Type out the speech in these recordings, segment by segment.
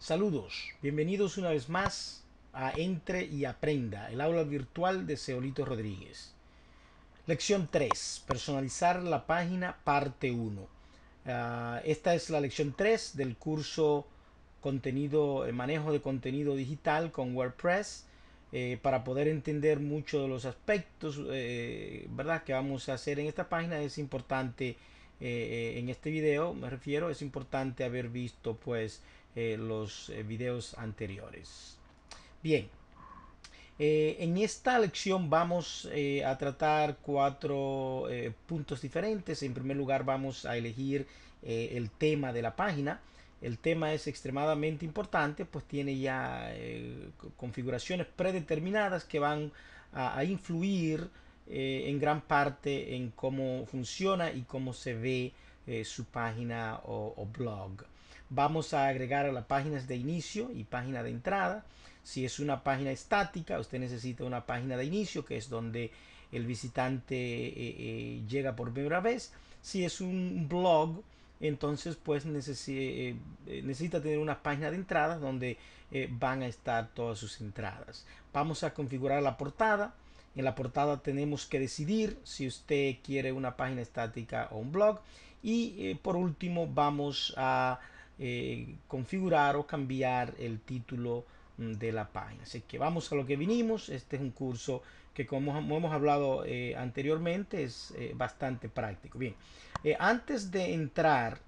Saludos, bienvenidos una vez más a Entre y Aprenda, el aula virtual de Seolito Rodríguez. Lección 3, personalizar la página parte 1. Ah, esta es la lección 3 del curso contenido, eh, manejo de contenido digital con WordPress eh, para poder entender muchos de los aspectos eh, ¿verdad? que vamos a hacer en esta página es importante en este video me refiero es importante haber visto pues eh, los eh, videos anteriores. Bien, eh, en esta lección vamos a tratar cuatro puntos diferentes. En primer lugar vamos a elegir el tema de la página. El tema es extremadamente importante, pues tiene ya configuraciones predeterminadas que van a, influir en gran parte en cómo funciona y cómo se ve su página o blog. Vamos a agregar a las páginas de inicio y página de entrada. Si es una página estática, usted necesita una página de inicio, que es donde el visitante eh, eh, llega por primera vez. Si es un blog, entonces pues eh, necesita tener una página de entrada donde van a estar todas sus entradas. Vamos a configurar la portada. En la portada tenemos que decidir si usted quiere una página estática o un blog. Y por último vamos a eh, configurar o cambiar el título mm, de la página. Así que vamos a lo que vinimos. Este es un curso que como hemos hablado eh, anteriormente es eh, bastante práctico. Bien, antes de entrar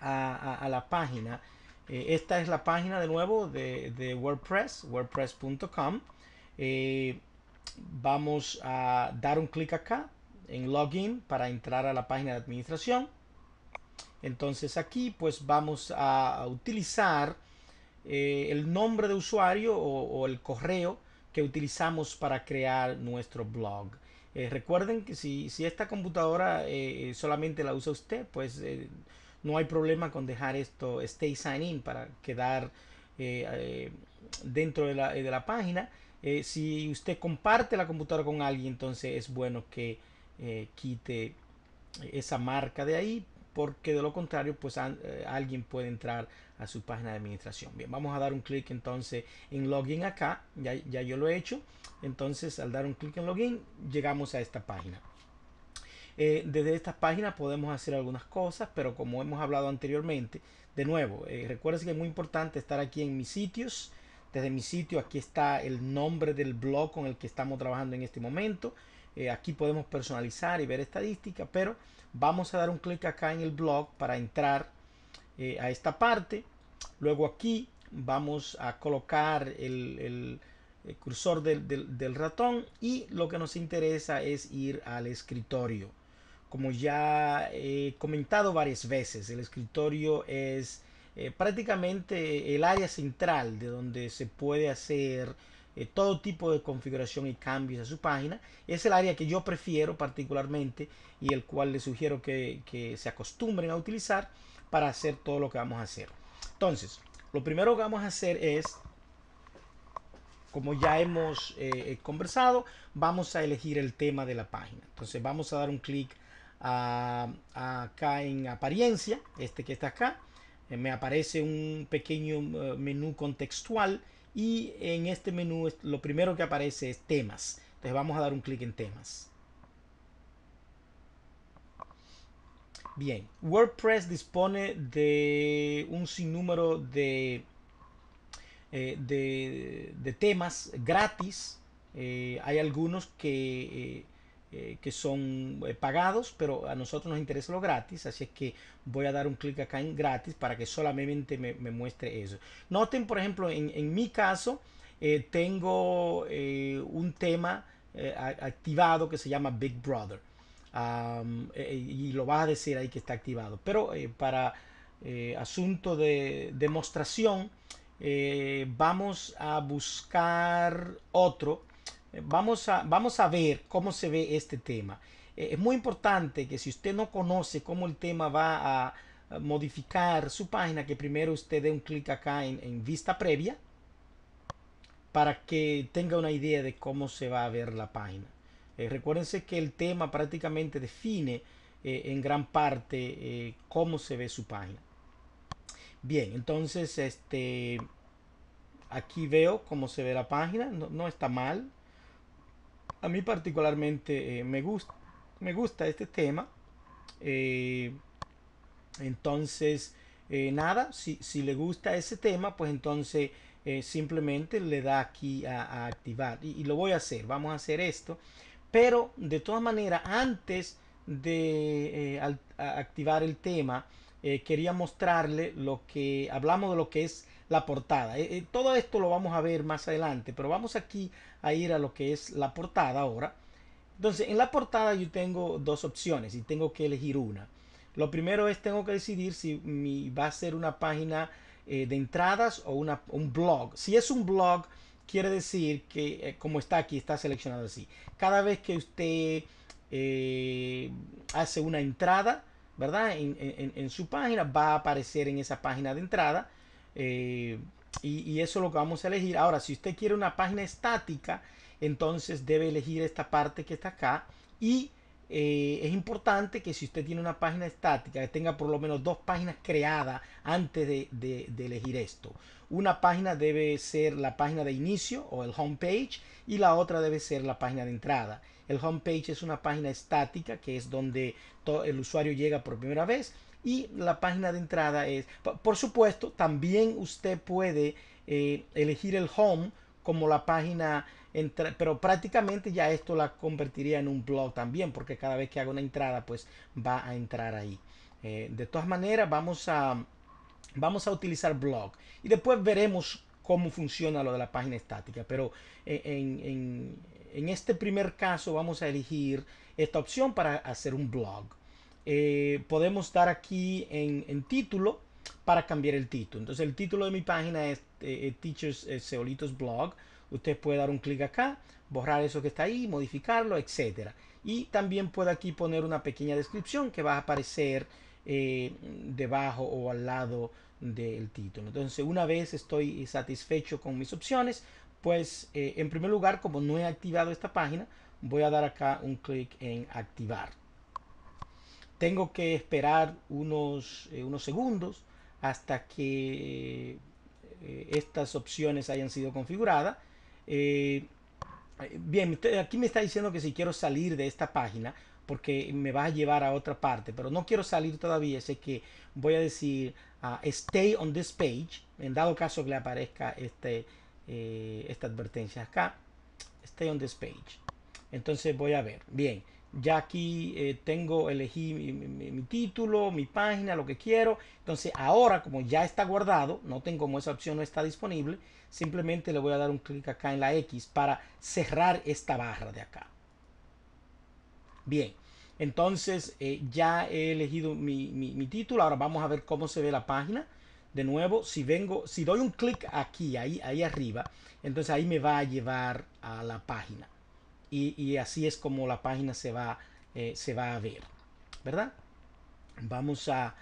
a, la página, esta es la página de nuevo de WordPress, wordpress.com. vamos a dar un clic acá en login para entrar a la página de administración. Entonces aquí pues vamos a utilizar eh, el nombre de usuario o, el correo que utilizamos para crear nuestro blog. Eh, recuerden que si, esta computadora eh, solamente la usa usted, pues no hay problema con dejar esto Stay Sign In para quedar dentro de la página. si usted comparte la computadora con alguien, entonces es bueno que quite esa marca de ahí porque de lo contrario, pues eh, alguien puede entrar a su página de administración. Bien, vamos a dar un clic entonces en login acá, ya, yo lo he hecho, entonces al dar un clic en login llegamos a esta página. Eh, desde esta página podemos hacer algunas cosas, pero como hemos hablado anteriormente, de nuevo, eh, recuerden que es muy importante estar aquí en mis sitios. Desde mi sitio aquí está el nombre del blog con el que estamos trabajando en este momento. Eh, aquí podemos personalizar y ver estadísticas, pero vamos a dar un clic acá en el blog para entrar eh, a esta parte. Luego aquí vamos a colocar el, eh, cursor del, ratón y lo que nos interesa es ir al escritorio. Como ya he comentado varias veces, el escritorio es prácticamente el área central de donde se puede hacer eh, todo tipo de configuración y cambios a su página. Es el área que yo prefiero particularmente y el cual les sugiero que, se acostumbren a utilizar para hacer todo lo que vamos a hacer. Entonces, lo primero que vamos a hacer es como ya hemos eh, eh, conversado, vamos a elegir el tema de la página. Entonces vamos a dar un clic acá en apariencia, este que está acá. me aparece un pequeño menú contextual y en este menú lo primero que aparece es temas. Entonces vamos a dar un clic en temas. Bien, WordPress dispone de un sinnúmero de, eh, de, temas gratis. Eh, hay algunos que eh, eh, que son eh, pagados, pero a nosotros nos interesa lo gratis, así es que voy a dar un clic acá en gratis para que solamente me, muestre eso. Noten, por ejemplo, en, mi caso, eh, tengo un tema activado que se llama Big Brother. y lo vas a decir ahí que está activado. Pero para asunto de demostración, vamos a buscar otro. Vamos a, vamos a ver cómo se ve este tema. Eh, es muy importante que si usted no conoce cómo el tema va a modificar su página, que primero usted dé un clic acá en, en vista previa para que tenga una idea de cómo se va a ver la página. Eh, recuérdense que el tema prácticamente define eh, en gran parte eh, cómo se ve su página. Bien, entonces este aquí veo cómo se ve la página, no está mal, a mí particularmente eh, me, me gusta este tema. Eh, entonces, eh, nada, si, le gusta ese tema, pues entonces simplemente le da aquí a, activar. Y, lo voy a hacer, vamos a hacer esto. Pero de todas maneras, antes de activar el tema, eh, quería mostrarle lo que hablamos de lo que es la portada. Eh, eh, todo esto lo vamos a ver más adelante, pero vamos aquí a ir a lo que es la portada ahora. Entonces, en la portada yo tengo dos opciones y tengo que elegir una. Lo primero es tengo que decidir si va a ser una página de entradas o una, un blog. Si es un blog, quiere decir que como está aquí, está seleccionado así. Cada vez que usted hace una entrada, ¿verdad? En, su página, va a aparecer en esa página de entrada. Eh, y, y, eso es lo que vamos a elegir. Ahora, si usted quiere una página estática, entonces debe elegir esta parte que está acá y eh, es importante que si usted tiene una página estática, que tenga por lo menos dos páginas creadas antes de, elegir esto. Una página debe ser la página de inicio o el homepage y la otra debe ser la página de entrada. El homepage es una página estática que es donde el usuario llega por primera vez y la página de entrada es, por supuesto, también usted puede eh, elegir el home como la página pero prácticamente ya esto la convertiría en un blog también, porque cada vez que haga una entrada, pues va a entrar ahí. Eh, de todas maneras, vamos a, vamos a utilizar blog y después veremos cómo funciona lo de la página estática. Pero eh, en, en, este primer caso vamos a elegir esta opción para hacer un blog. Eh, podemos dar aquí en, en título para cambiar el título. Entonces el título de mi página es eh, eh, Teachers Seolitos eh, Blog. Usted puede dar un clic acá, borrar eso que está ahí, modificarlo, etc. Y también puedo aquí poner una pequeña descripción que va a aparecer debajo o al lado del título. Entonces una vez estoy satisfecho con mis opciones, pues en primer lugar, como no he activado esta página, voy a dar acá un clic en activar. Tengo que esperar unos, unos segundos hasta que eh, estas opciones hayan sido configuradas. Eh, eh, bien, aquí me está diciendo que si quiero salir de esta página, porque me va a llevar a otra parte, pero no quiero salir todavía, sé que voy a decir ah, stay on this page, en dado caso que le aparezca este, esta advertencia acá, stay on this page. Entonces voy a ver, bien, ya aquí eh, tengo, elegí mi, título, mi página, lo que quiero. Entonces ahora como ya está guardado, noten como esa opción no está disponible, simplemente le voy a dar un clic acá en la X para cerrar esta barra de acá. Bien, entonces eh, ya he elegido mi, mi, título, ahora vamos a ver cómo se ve la página. De nuevo, si vengo, si doy un clic aquí, ahí, ahí arriba, entonces ahí me va a llevar a la página y, así es como la página se va, eh, se va a ver, ¿verdad? Vamos a,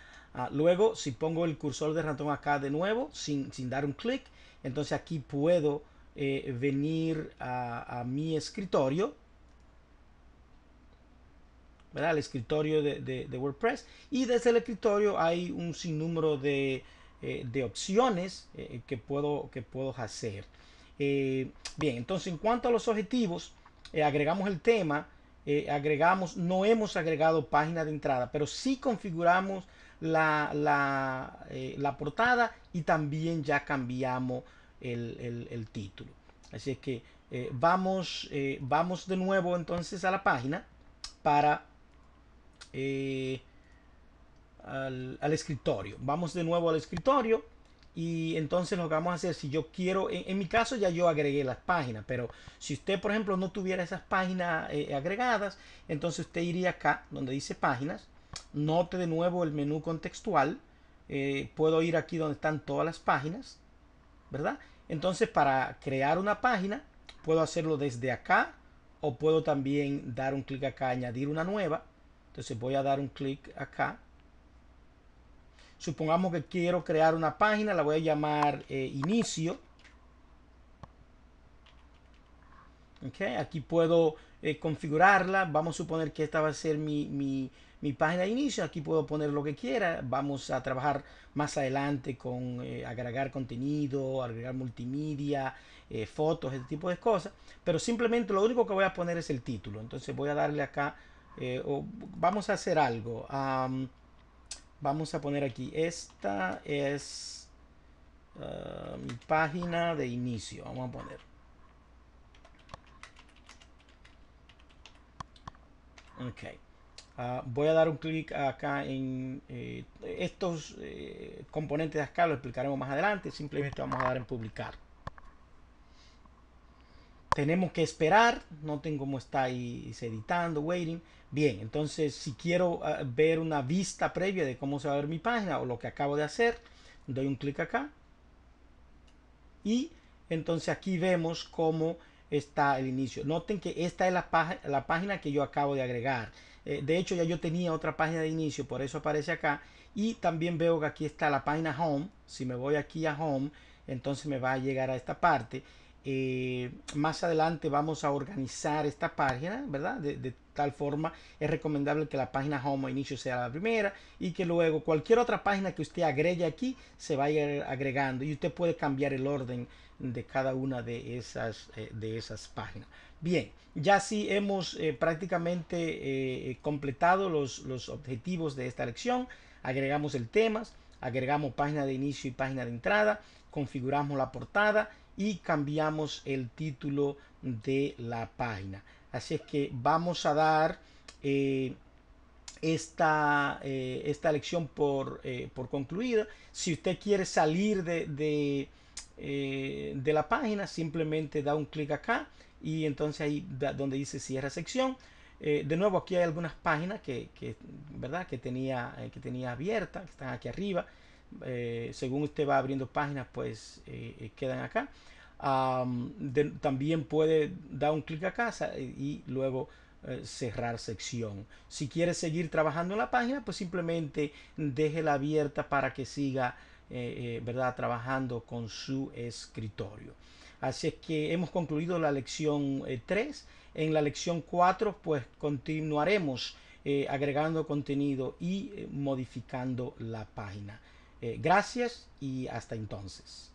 luego, si pongo el cursor de ratón acá de nuevo, sin, sin dar un clic, entonces aquí puedo eh, venir a, mi escritorio, ¿verdad? Al escritorio de, WordPress. Y desde el escritorio hay un sinnúmero de, eh, opciones que, puedo, que puedo hacer. bien, entonces en cuanto a los objetivos, eh, agregamos el tema, eh, agregamos, no hemos agregado página de entrada, pero sí configuramos la, eh, portada y también ya cambiamos el, título. Así es que vamos, vamos de nuevo entonces a la página para al, al escritorio. Vamos de nuevo al escritorio y entonces lo que vamos a hacer, si yo quiero, en, mi caso ya yo agregué las páginas, pero si usted, por ejemplo, no tuviera esas páginas eh, agregadas, entonces usted iría acá donde dice páginas, note de nuevo el menú contextual, eh, puedo ir aquí donde están todas las páginas, ¿verdad? Entonces para crear una página, puedo hacerlo desde acá o puedo también dar un clic acá, añadir una nueva. Entonces voy a dar un clic acá Supongamos que quiero crear una página, la voy a llamar eh, inicio. Okay, aquí puedo eh, configurarla. Vamos a suponer que esta va a ser mi, página de inicio. Aquí puedo poner lo que quiera. Vamos a trabajar más adelante con eh, agregar contenido, agregar multimedia, fotos, ese tipo de cosas. Pero simplemente lo único que voy a poner es el título. Entonces voy a darle acá, o vamos a hacer algo vamos a poner aquí, esta es ah, mi página de inicio, vamos a poner. Ok. Ah, voy a dar un clic acá en eh, estos eh, componentes de acá, lo explicaremos más adelante. Simplemente vamos a dar en publicar tenemos que esperar, noten cómo está editando, waiting. Bien, entonces si quiero ah, ver una vista previa de cómo se va a ver mi página o lo que acabo de hacer, doy un clic acá. Y entonces aquí vemos cómo está el inicio. Noten que esta es la, la página que yo acabo de agregar. Eh, de hecho ya yo tenía otra página de inicio, por eso aparece acá. Y también veo que aquí está la página home. Si me voy aquí a home, entonces me va a llegar a esta parte eh, más adelante vamos a organizar esta página, ¿verdad? De, tal forma es recomendable que la página Home Inicio sea la primera y que luego cualquier otra página que usted agregue aquí se vaya agregando y usted puede cambiar el orden de cada una de esas, eh, de esas páginas. Bien, ya sí hemos eh, prácticamente completado los, los objetivos de esta lección. Agregamos el tema, agregamos página de inicio y página de entrada, configuramos la portada y cambiamos el título de la página. Así es que vamos a dar eh, esta, eh, esta, lección por, eh, por concluida. Si usted quiere salir de, de, la página, simplemente da un clic acá y entonces ahí donde dice cierra sección. de nuevo, aquí hay algunas páginas que, ¿verdad? que tenía, que tenía abierta, que están aquí arriba. Eh, según usted va abriendo páginas, pues eh, eh, quedan acá. también puede dar un clic acá y luego cerrar sección. Si quiere seguir trabajando en la página, pues simplemente déjela abierta para que siga ¿verdad? trabajando con su escritorio. Así es que hemos concluido la lección 3. En la lección 4, pues continuaremos agregando contenido y modificando la página. Eh, gracias y hasta entonces.